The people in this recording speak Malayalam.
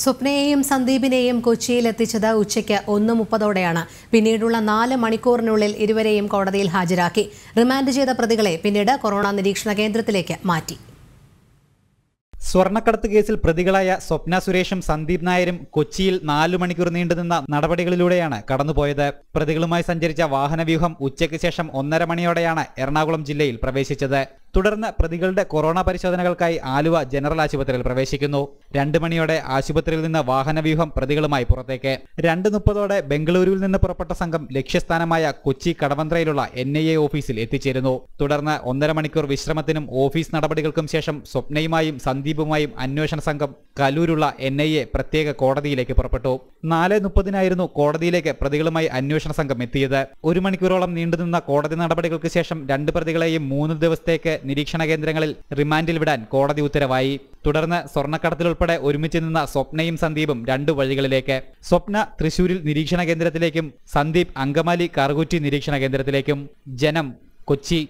സ്വപ്നയെയും സന്ദീപിനെയും കൊച്ചിയിൽ എത്തിച്ചത് ഉച്ചയ്ക്ക് ഒന്ന് മുപ്പതോടെയാണ് പിന്നീടുള്ള നാല് മണിക്കൂറിനുള്ളിൽ ഇരുവരെയും കോടതിയിൽ ഹാജരാക്കി റിമാൻഡ് ചെയ്ത പ്രതികളെ പിന്നീട് കൊറോണ നിരീക്ഷണ കേന്ദ്രത്തിലേക്ക് മാറ്റി സ്വർണ്ണക്കടത്ത് കേസിൽ പ്രതികളായ സ്വപ്ന സുരേഷും സന്ദീപ് നായരും കൊച്ചിയിൽ നാലു മണിക്കൂർ നീണ്ടുനിന്ന നടപടികളിലൂടെയാണ് കടന്നുപോയത് പ്രതികളുമായി സഞ്ചരിച്ച വാഹനവ്യൂഹം ഉച്ചയ്ക്ക് ശേഷം ഒന്നര മണിയോടെയാണ് എറണാകുളം ജില്ലയിൽ പ്രവേശിച്ചത് തുടർന്ന് പ്രതികളുടെ കൊറോണ പരിശോധനകൾക്കായി ആലുവ ജനറൽ ആശുപത്രിയിൽ പ്രവേശിക്കുന്നു രണ്ട് മണിയോടെ ആശുപത്രിയിൽ നിന്ന് വാഹനവ്യൂഹം പ്രതികളുമായി പുറത്തേക്ക് രണ്ട് മുപ്പതോടെ ബംഗളൂരുവിൽ നിന്ന് പുറപ്പെട്ട സംഘം ലക്ഷ്യസ്ഥാനമായ കൊച്ചി കടവന്ത്രയിലുള്ള എൻ ഓഫീസിൽ എത്തിച്ചേരുന്നു തുടർന്ന് ഒന്നര മണിക്കൂർ വിശ്രമത്തിനും ഓഫീസ് നടപടികൾക്കും ശേഷം സ്വപ്നയുമായും സന്ദീപുമായും അന്വേഷണ സംഘം കലൂരുള്ള എൻ പ്രത്യേക കോടതിയിലേക്ക് പുറപ്പെട്ടു നാല് മുപ്പതിനായിരുന്നു കോടതിയിലേക്ക് പ്രതികളുമായി അന്വേഷണ സംഘം എത്തിയത് ഒരു മണിക്കൂറോളം നീണ്ടുനിന്ന കോടതി നടപടികൾക്ക് ശേഷം രണ്ട് പ്രതികളെയും മൂന്ന് ദിവസത്തേക്ക് നിരീക്ഷണ കേന്ദ്രങ്ങളിൽ റിമാൻഡിൽ വിടാൻ കോടതി ഉത്തരവായി തുടർന്ന് സ്വർണ്ണക്കടത്തിലുൾപ്പെടെ ഒരുമിച്ച് നിന്ന സ്വപ്നയും സന്ദീപും രണ്ടു വഴികളിലേക്ക് സ്വപ്ന തൃശൂരിൽ നിരീക്ഷണ കേന്ദ്രത്തിലേക്കും സന്ദീപ് അങ്കമാലി കറുകുറ്റി നിരീക്ഷണ കേന്ദ്രത്തിലേക്കും ജനം കൊച്ചി